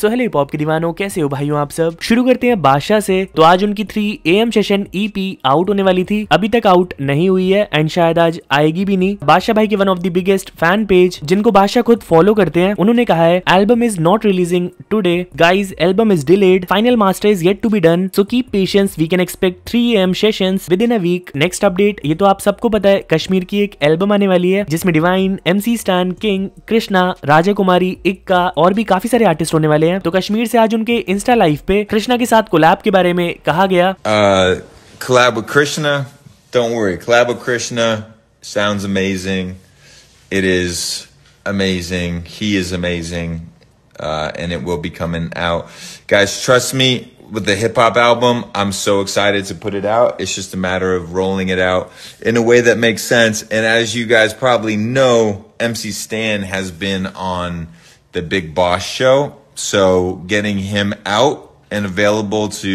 Sohail hip hop के दीवानों कैसे हो भाइयों आप सब शुरू करते हैं बादशाह से तो आज उनकी three A M session EP out होने वाली थी अभी तक आउट नहीं हुई है एंड शायद आज आएगी भी नहीं बादशाह भाई के one of the biggest fan page जिनको बादशाह खुद फॉलो करते हैं उन्होंने कहा है album is not releasing today guys album is delayed final master is yet to be done so keep patience we can expect three M session within a week next update ये तो आप सबको पता है कश्मीर की एक album आने वाली है जिसमें Divine MC Stan King Krishna Raja Kumari Ikka और भी काफी सारे आर्टिस्ट होने वाले हैं तो कश्मीर से आज उनके इंस्टा लाइफ पे कृष्णा के साथ कोलैब के बारे में कहा गया collab with Krishna don't worry collab with Krishna sounds amazing it is amazing he is amazing uh, and it will be coming out. Guys, trust me, with the hip hop album, I'm so excited to put it out. It's just a matter of rolling it out in a way that makes sense. And as you guys probably know, MC Stan has been on the Big Boss show So getting him out and available to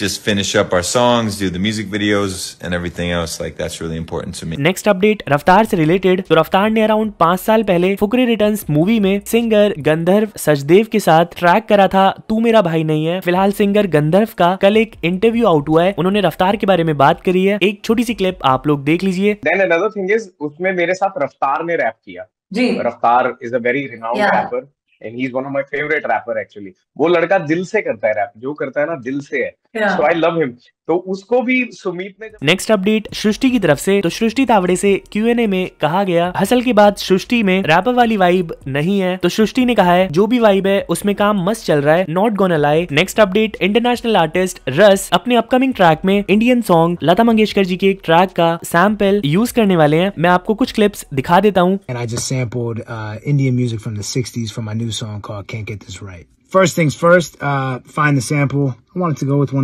just finish up our songs, do the music videos and everything else. Like that's really important to me. Next update रफ्तार से related तो रफ्तार ने around पांच साल पहले Fukrey returns movie में singer Gandharv Sachdev के साथ ट्रैक करा था तू मेरा भाई नहीं है फिलहाल सिंगर गंधर्व का कल एक इंटरव्यू आउट हुआ है उन्होंने रफ्तार के बारे में बात करी है एक छोटी सी क्लिप आप लोग देख लीजिए देन अनदर थिंग इज उसमें मेरे साथ रफ्तार ने रैप किया जी Raftaar is a very renowned rapper and he is one of my favourite rapper actually वो लड़का दिल से करता है रैप जो करता है ना दिल से है सो आई लव हिम तो उसको भी सुमित ने नेक्स्ट अपडेट सृष्टि की तरफ से तो सृष्टि तावड़े से क्यू एन ए में कहा गया हसल के बाद सृष्टि में रैपर वाली वाइब नहीं है तो सृष्टि ने कहा है जो भी वाइब है उसमें काम मस्त चल रहा है not gonna lie next update international artist Russ अपने अपकमिंग ट्रैक में इंडियन सॉन्ग लता मंगेशकर जी के एक ट्रैक का सैम्पल यूज करने वाले हैं मैं आपको कुछ क्लिप्स दिखा देता हूँ Indian music from the 60s from my new song called Can't Get This Right. First things first, uh, find the sample. I wanted to go with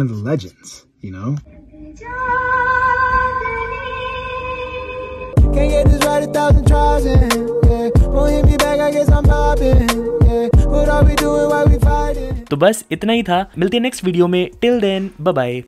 you know? Can't get this right a thousand tries and yeah. Won't hit me back, I guess I'm popping. Yeah. What are we doing while we fighting? तो बस इतना ही था मिलते हैं next video में till then bye bye